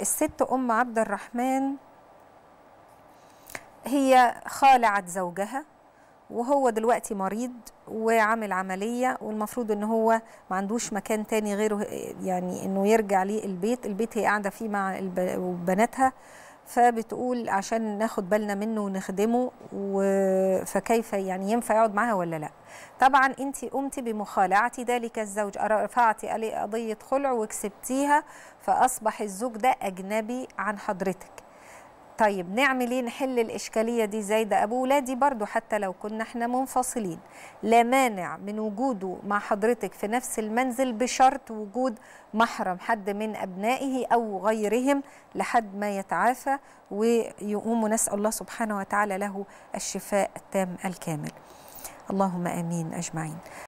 الست أم عبد الرحمن هي خالعت زوجها وهو دلوقتي مريض وعامل عملية والمفروض ان هو ما عندوش مكان تاني غيره يعني انه يرجع ليه البيت البيت هي قاعدة فيه مع بناتها فبتقول عشان ناخد بالنا منه ونخدمه فكيف يعني ينفع يقعد معاها ولا لا طبعا انت قمتي بمخالعه ذلك الزوج رفعتي عليه قضيه خلع وكسبتيها فاصبح الزوج ده اجنبي عن حضرتك طيب نعمل ايه نحل الاشكاليه دي ازاي ده ابو ولادي برضو حتى لو كنا احنا منفصلين لا مانع من وجوده مع حضرتك في نفس المنزل بشرط وجود محرم حد من ابنائه او غيرهم لحد ما يتعافى ويقوم نسال الله سبحانه وتعالى له الشفاء التام الكامل اللهم امين اجمعين